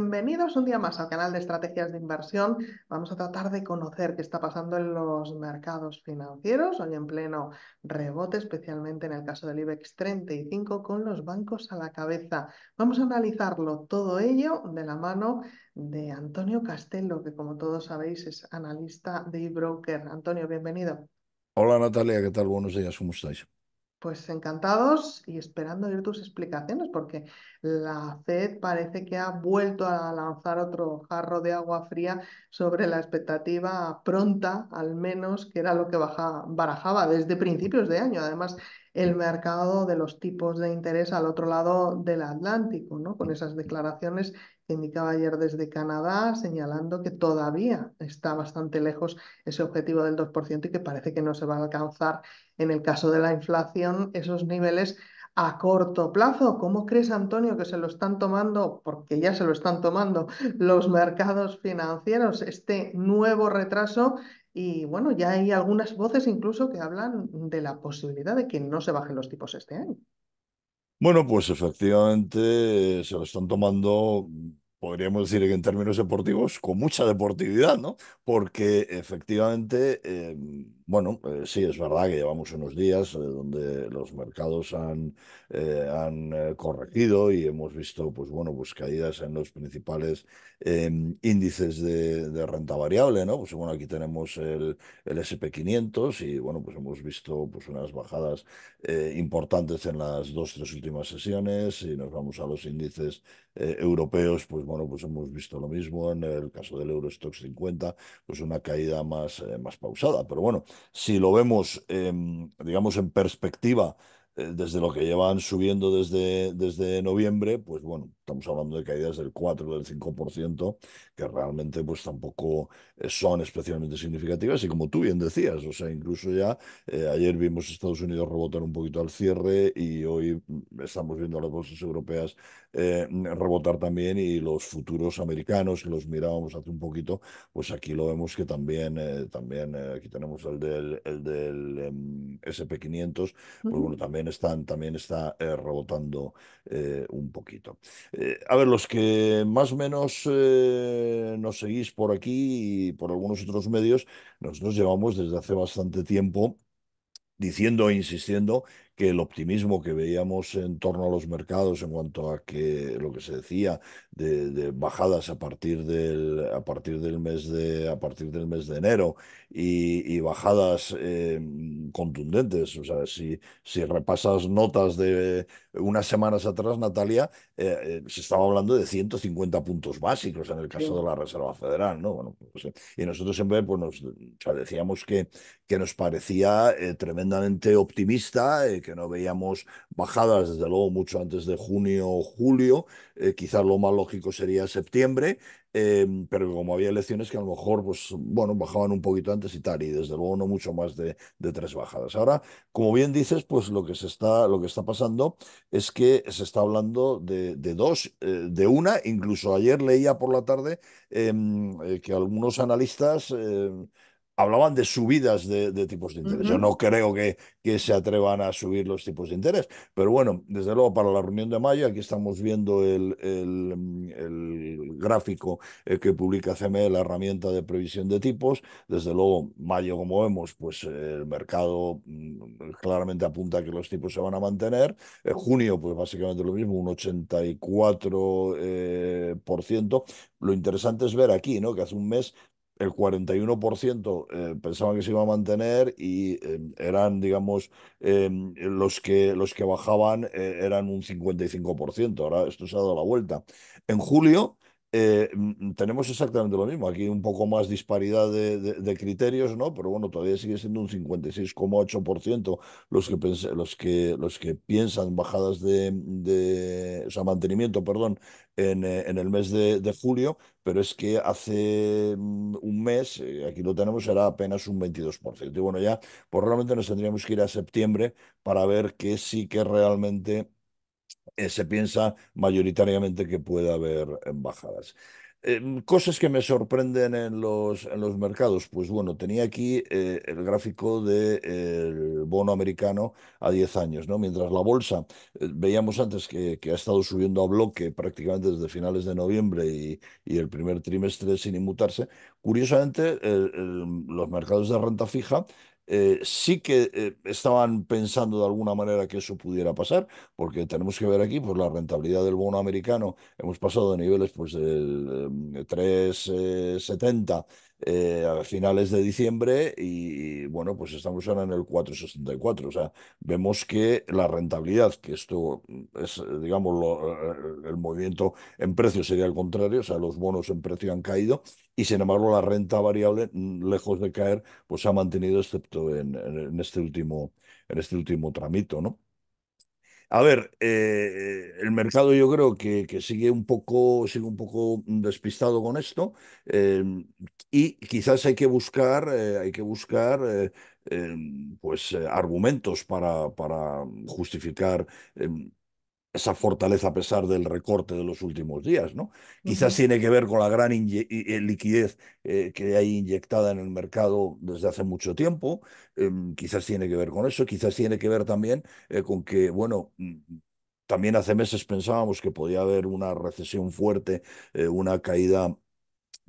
Bienvenidos un día más al canal de Estrategias de Inversión. Vamos a tratar de conocer qué está pasando en los mercados financieros, hoy en pleno rebote, especialmente en el caso del IBEX 35, con los bancos a la cabeza. Vamos a analizarlo todo ello de la mano de Antonio Castello, que como todos sabéis es analista de eBroker. Antonio, bienvenido. Hola Natalia, ¿qué tal? Buenos días, ¿cómo estáis? Pues encantados y esperando oír tus explicaciones, porque la FED parece que ha vuelto a lanzar otro jarro de agua fría sobre la expectativa pronta, al menos, que era lo que barajaba desde principios de año. Además, el mercado de los tipos de interés al otro lado del Atlántico, ¿no? con esas declaraciones que indicaba ayer desde Canadá, señalando que todavía está bastante lejos ese objetivo del 2% y que parece que no se va a alcanzar en el caso de la inflación esos niveles a corto plazo. ¿Cómo crees, Antonio, que se lo están tomando, porque ya se lo están tomando los mercados financieros, este nuevo retraso y bueno, ya hay algunas voces incluso que hablan de la posibilidad de que no se bajen los tipos este año. Bueno, pues efectivamente se lo están tomando, podríamos decir que en términos deportivos, con mucha deportividad, ¿no? Porque efectivamente... Em, bueno, eh, sí, es verdad que llevamos unos días eh, donde los mercados han, eh, han eh, corregido y hemos visto, pues bueno, pues caídas en los principales em, índices de, renta variable, ¿no? Pues bueno, aquí tenemos el, el SP500 y bueno, pues hemos visto pues unas bajadas importantes en las dos, tres últimas sesiones y nos vamos a los índices europeos, pues bueno, pues hemos visto lo mismo en el caso del Eurostox 50, pues una caída más, más pausada, pero bueno, si lo vemos, em, digamos, en perspectiva, eh, desde lo que llevan subiendo desde noviembre, pues bueno, Estamos hablando de caídas del 4 o del 5%, que realmente pues tampoco eh, son especialmente significativas. Y como tú bien decías, o sea, incluso ya eh, ayer vimos Estados Unidos rebotar un poquito al cierre y hoy mm, estamos viendo a las bolsas europeas eh, rebotar también y los futuros americanos que los mirábamos hace un poquito, pues aquí lo vemos que también, también aquí tenemos el del, el del em, SP500, pues bueno, también están, también está rebotando un poquito. Eh, a ver, los que más o menos eh, nos seguís por aquí y por algunos otros medios, nosotros llevamos desde hace bastante tiempo diciendo e insistiendo el optimismo que veíamos en torno a los mercados en cuanto a que lo que se decía de, bajadas a partir del a partir del mes de a partir del mes de enero y, bajadas em, contundentes o sea si si repasas notas de unas semanas atrás Natalia eh, eh, se estaba hablando de 150 puntos básicos en el caso de la Reserva Federal no bueno pues, y nosotros siempre pues nos decíamos que que nos parecía eh, tremendamente optimista que no veíamos bajadas desde luego mucho antes de junio o julio, eh, quizás lo más lógico sería septiembre, em, pero como había elecciones que a lo mejor, pues bueno, bajaban un poquito antes y tal, y desde luego no mucho más de, tres bajadas. Ahora, como bien dices, pues lo que se está, lo que está pasando es que se está hablando de, dos, eh, de una, incluso ayer leía por la tarde em, eh, que algunos analistas em, hablaban de subidas de, tipos de interés. Yo no creo que, que, se atrevan a subir los tipos de interés. Pero bueno, desde luego para la reunión de mayo, aquí estamos viendo el, el, gráfico eh, que publica CME, la herramienta de previsión de tipos. Desde luego, mayo, como vemos, pues eh, el mercado mm, claramente apunta que los tipos se van a mantener. Eh, junio, pues básicamente lo mismo, un 84%. Lo interesante es ver aquí, ¿no? Que hace un mes el 41% eh, pensaban que se iba a mantener y eh, eran, digamos, eh, los, que, los que bajaban eran un 55%. Ahora esto se ha dado la vuelta. En julio eh, mm, tenemos exactamente lo mismo. Aquí un poco más disparidad de, criterios, ¿no? Pero bueno, todavía sigue siendo un 56,8% los que, los, que, los que piensan bajadas de, sea, mantenimiento, perdón, en, eh, el mes de, julio, pero es que hace mm, un mes, eh, aquí lo tenemos, era apenas un 22%. Y bueno, ya, pues realmente nos tendríamos que ir a septiembre para ver qué sí que realmente eh, se piensa mayoritariamente que puede haber eh, bajadas. Em, cosas que me sorprenden en los, mercados. Pues bueno, tenía aquí eh, el gráfico del de, bono americano a 10 años, ¿no? Mientras la bolsa, veíamos antes que, ha estado subiendo a bloque prácticamente desde finales de noviembre y, y el primer trimestre sin inmutarse, curiosamente los mercados de renta fija eh, sí que eh, estaban pensando de alguna manera que eso pudiera pasar, porque tenemos que ver aquí pues, la rentabilidad del bono americano. Hemos pasado de niveles pues, del 3,70 em, eh, a finales de diciembre y, bueno, pues estamos ahora en el 4,64. O sea, vemos que la rentabilidad, que esto es, eh, digamos, eh, el movimiento en precio sería el contrario, o sea, los bonos en precio han caído y, sin embargo, la renta variable, mm, lejos de caer, pues se ha mantenido, excepto en, en este último en este último tramito, ¿no? A ver, eh, el mercado yo creo que, sigue, un poco, sigue un poco despistado con esto eh, y quizás hay que buscar, eh, hay que buscar em, pues, argumentos para, para justificar em, esa fortaleza a pesar del recorte de los últimos días, ¿no? Quizás tiene que ver con la gran eh, liquidez eh, que hay inyectada en el mercado desde hace mucho tiempo, em, quizás tiene que ver con eso, quizás tiene que ver también eh, con que, bueno, mm, también hace meses pensábamos que podía haber una recesión fuerte, una caída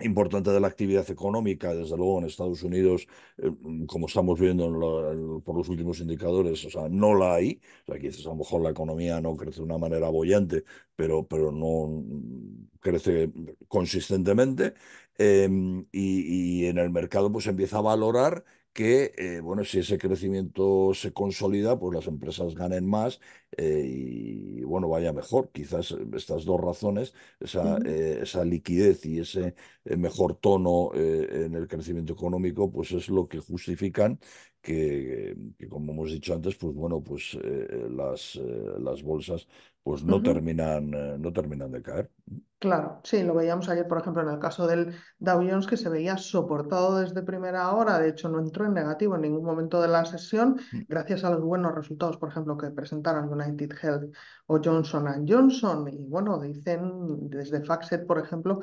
importante de la actividad económica, desde luego en Estados Unidos, eh, mm, como estamos viendo por los últimos indicadores, no la hay. a lo mejor la economía no crece de una manera boyante pero, pero no mm, crece consistentemente. Em, y, y en el mercado pues empieza a valorar que, eh, bueno, si ese crecimiento se consolida, pues las empresas ganen más eh, y, bueno, vaya mejor. Quizás eh, estas dos razones, esa, esa liquidez y ese mejor tono en el crecimiento económico, pues es lo que justifican que, como hemos dicho antes, pues bueno, pues eh, las, eh, las bolsas pues no terminan, eh, no terminan de caer. Claro, sí, lo veíamos ayer, por ejemplo, en el caso del Dow Jones, que se veía soportado desde primera hora, de hecho no entró en negativo en ningún momento de la sesión, mm. gracias a los buenos resultados, por ejemplo, que presentaron United Health o Johnson Johnson. Y bueno, dicen desde Faxet, por ejemplo,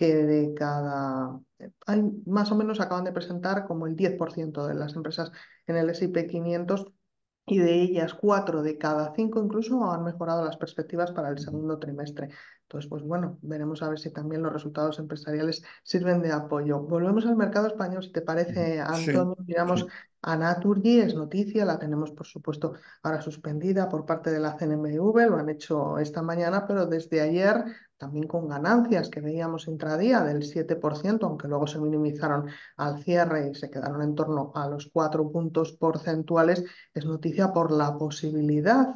que de cada... más o menos acaban de presentar como el 10% de las empresas en el SIP 500 y de ellas cuatro de cada cinco incluso han mejorado las perspectivas para el segundo trimestre. Entonces, pues bueno, veremos a ver si también los resultados empresariales sirven de apoyo. Volvemos al mercado español, si te parece, Antonio. miramos a Naturgy, es noticia, la tenemos por supuesto ahora suspendida por parte de la CNMV, lo han hecho esta mañana, pero desde ayer también con ganancias que veíamos intradía del 7%, aunque luego se minimizaron al cierre y se quedaron en torno a los cuatro puntos porcentuales, es noticia por la posibilidad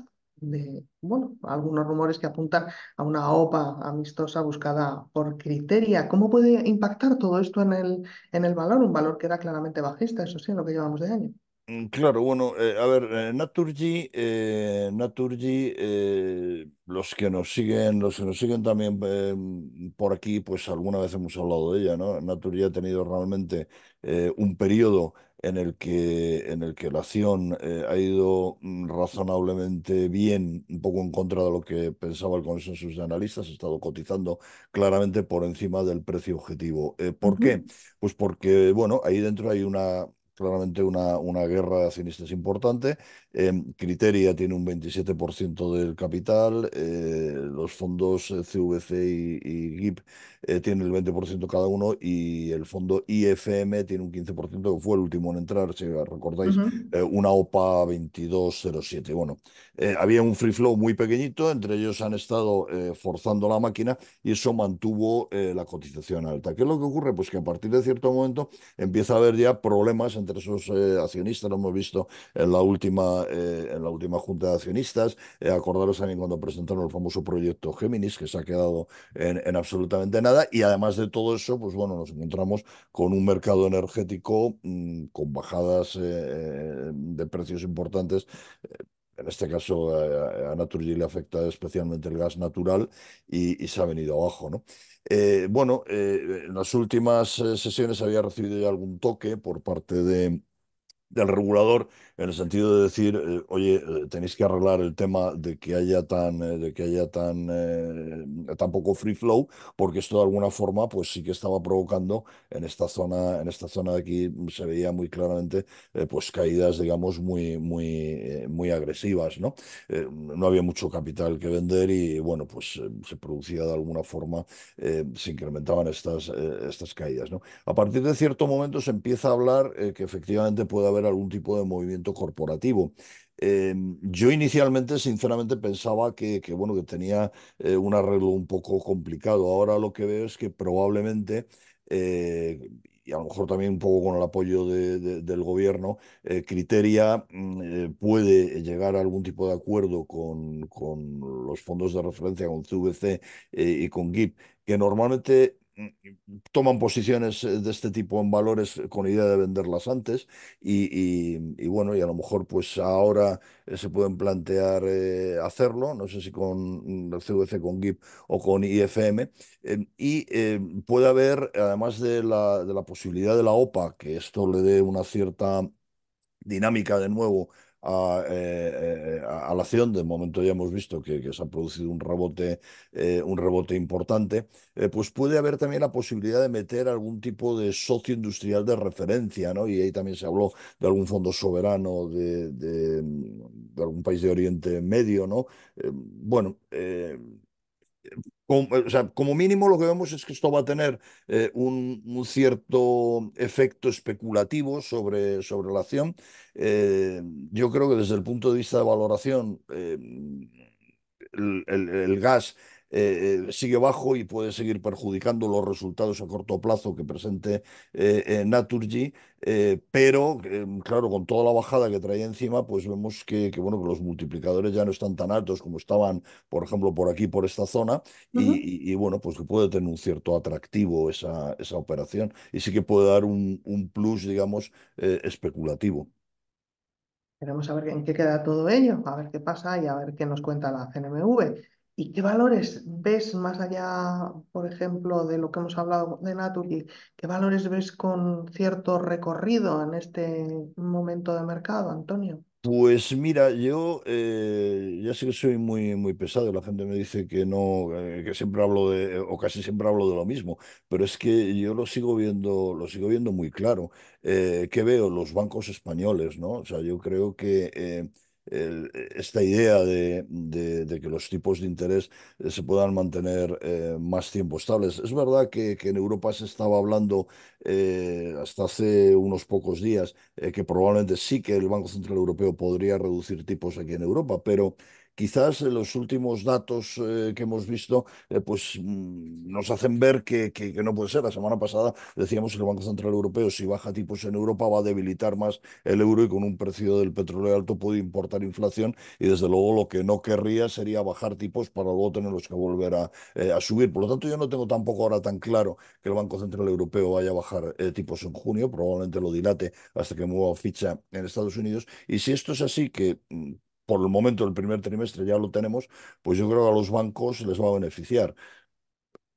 de, bueno, algunos rumores que apuntan a una OPA amistosa buscada por Criteria. ¿Cómo puede impactar todo esto en el, en el valor? Un valor que era claramente bajista, eso sí, en lo que llevamos de año. Mm, claro, bueno, eh, a ver, eh, Naturgy, eh, los que nos siguen, los que nos siguen también por aquí, pues alguna vez hemos hablado de ella, ¿no? Naturgy ha tenido realmente un periodo en el que, en el que la acción eh, ha ido mm, razonablemente bien, un poco en contra de lo que pensaba el consenso de analistas, ha estado cotizando claramente por encima del precio objetivo. Eh, ¿Por qué? Pues porque, bueno, ahí dentro hay una claramente una, una guerra de accionistas importante. Em, Criteria tiene un 27% del capital, eh, los fondos CVC eh, y, GIP eh, tienen el 20% cada uno y el fondo IFM tiene un 15%, que fue el último en entrar, si recordáis, una OPA 2207. Bueno, había un free flow muy pequeñito, entre ellos han estado forzando la máquina y eso mantuvo la cotización alta. ¿Qué es lo que ocurre? Pues que a partir de cierto momento empieza a haber ya problemas entre esos eh, accionistas, lo hemos visto en la última, eh, en la última junta de accionistas. Eh, acordaros también cuando presentaron el famoso proyecto Géminis, que se ha quedado en, absolutamente nada. Y además de todo eso, pues bueno, nos encontramos con un mercado energético mm, con bajadas de precios importantes. En este caso, a Naturgy le afecta especialmente el gas natural y, y se ha venido abajo, ¿no? Eh, bueno, eh, en las últimas eh, sesiones había recibido algún toque por parte de, del regulador en el sentido de decir, eh, oye, eh, tenéis que arreglar el tema de que haya tan, eh, de que haya tan, tan, poco free flow, porque esto de alguna forma, pues sí que estaba provocando en esta zona, en esta zona de aquí se veía muy claramente, pues caídas, digamos, muy, muy, muy agresivas, ¿no? no había mucho capital que vender y bueno, pues se producía de alguna forma, se incrementaban estas, estas caídas, ¿no? A partir de cierto momento se empieza a hablar que efectivamente puede haber algún tipo de movimiento corporativo. Em, yo inicialmente, sinceramente, pensaba que, bueno, que tenía eh, un arreglo un poco complicado. Ahora lo que veo es que probablemente, eh, y a lo mejor también un poco con el apoyo del gobierno, eh, Criteria mm, puede llegar a algún tipo de acuerdo con, los fondos de referencia, con CVC y con GIP, que normalmente toman posiciones eh, de este tipo en valores con idea de venderlas antes y, bueno, y a lo mejor pues ahora eh, se pueden plantear eh, hacerlo, no sé si con mm, el CVC, con GIP o con IFM, em, y em, puede haber, además de la, de la posibilidad de la OPA, que esto le dé una cierta dinámica de nuevo eh, eh, a, la acción. De momento ya hemos visto que, se ha producido un rebote, eh, un rebote importante. pues puede haber también la posibilidad de meter algún tipo de socio industrial de referencia, ¿no? Y ahí también se habló de algún fondo soberano de, de algún país de Oriente Medio, ¿no? bueno, como, mínimo lo que vemos es que esto va a tener eh, un, cierto efecto especulativo sobre, la acción. Eh, yo creo que desde el punto de vista de valoración, eh, el gas eh, eh, sigue bajo y puede seguir perjudicando los resultados a corto plazo que presente eh, Naturgy, pero em, claro, con toda la bajada que trae encima, pues vemos que, bueno, que los multiplicadores ya no están tan altos como estaban, por ejemplo, por aquí, por esta zona, y, bueno, pues que puede tener un cierto atractivo esa, esa operación y sí que puede dar un, un plus, digamos, especulativo. Queremos saber en qué queda todo ello, a ver qué pasa y a ver qué nos cuenta la CNMV. ¿Y qué valores ves más allá, por ejemplo, de lo que hemos hablado de Naturgy? ¿Qué valores ves con cierto recorrido en este momento de mercado, Antonio? Pues mira, yo eh, ya sé que soy muy, muy pesado, la gente me dice que no, eh, que siempre hablo de, o casi siempre hablo de lo mismo, pero es que yo lo sigo viendo, lo sigo viendo muy claro. Eh, ¿Qué veo? Los bancos españoles, ¿no? O sea, yo creo que esta idea de, que los tipos de interés eh, se puedan mantener eh, más tiempo estables. Es verdad que, en Europa se estaba hablando eh, hasta hace unos pocos días que probablemente sí que el Banco Central Europeo podría reducir tipos aquí en Europa, pero Quizás eh, los últimos datos eh, que hemos visto eh, pues, mm, nos hacen ver que, no puede ser. La semana pasada decíamos que el Banco Central Europeo, si baja tipos en Europa, va a debilitar más el euro y con un precio del petróleo alto puede importar inflación. Y desde luego lo que no querría sería bajar tipos para luego tenerlos que volver a, subir. Por lo tanto, yo no tengo tampoco ahora tan claro que el Banco Central Europeo vaya a bajar tipos en junio. Probablemente lo dilate hasta que mueva ficha en Estados Unidos. Y si esto es así, que mm, por el momento, del primer trimestre ya lo tenemos, pues yo creo que a los bancos les va a beneficiar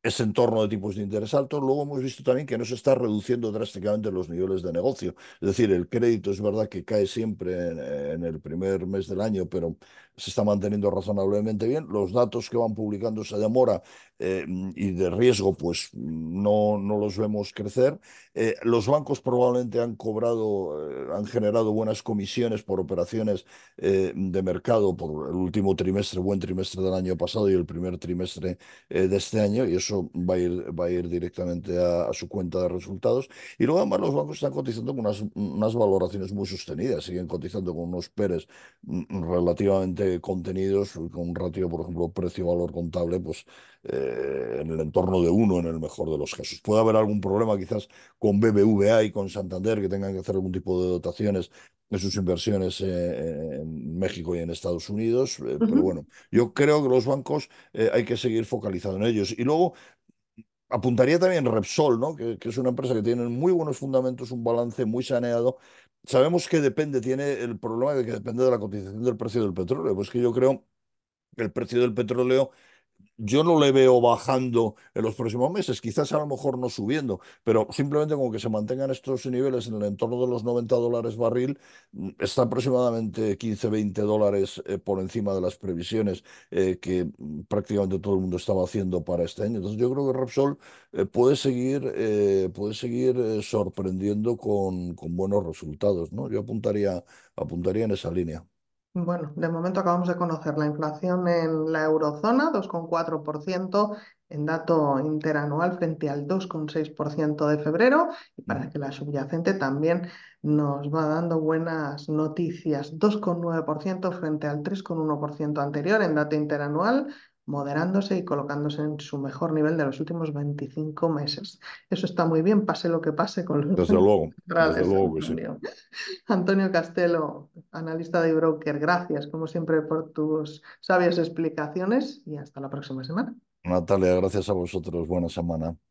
ese entorno de tipos de interés altos, luego hemos visto también que no se está reduciendo drásticamente los niveles de negocio. Es decir, el crédito es verdad que cae siempre en, el primer mes del año, pero se está manteniendo razonablemente bien. Los datos que van publicando se demora eh, y de riesgo, pues no, no los vemos crecer. Eh, los bancos probablemente han cobrado, eh, han generado buenas comisiones por operaciones de mercado por el último trimestre, buen trimestre del año pasado y el primer trimestre de este año, y eso va a ir, va a ir directamente a, su cuenta de resultados. Y luego además los bancos están cotizando con unas, unas valoraciones muy sostenidas, siguen cotizando con unos PERES mm, relativamente contenidos, con un ratio, por ejemplo, precio-valor contable, pues eh, en el entorno de uno en el mejor de los casos. Puede haber algún problema quizás con BBVA y con Santander que tengan que hacer algún tipo de dotaciones de sus inversiones eh, en México y en Estados Unidos, eh, pero bueno, yo creo que los bancos hay que seguir focalizado en ellos. Y luego apuntaría también Repsol, ¿no? que, que es una empresa que tiene muy buenos fundamentos, un balance muy saneado, sabemos que depende, tiene el problema de que depende de la cotización del precio del petróleo. Pues que yo creo que el precio del petróleo yo no le veo bajando en los próximos meses, quizás a lo mejor no subiendo, pero simplemente como que se mantengan estos niveles en el entorno de los 90 dólares barril, mm, está aproximadamente 15, 20 dólares eh, por encima de las previsiones eh, que mm, prácticamente todo el mundo estaba haciendo para este año. Entonces yo creo que Repsol eh, puede seguir, puede seguir sorprendiendo con, con buenos resultados. ¿no? Yo apuntaría, apuntaría en esa línea. Bueno, de momento acabamos de conocer la inflación en la eurozona, 2,4% en dato interanual frente al 2,6% de febrero, y para que la subyacente también nos va dando buenas noticias, 2,9% frente al 3,1% anterior en dato interanual, moderándose y colocándose en su mejor nivel de los últimos 25 meses. Eso está muy bien, pase lo que pase con los... Desde luego, Antonio Castelo, analista de broker, gracias como siempre por tus sabias explicaciones y hasta la próxima semana. Natalia, gracias a vosotros. Buena semana.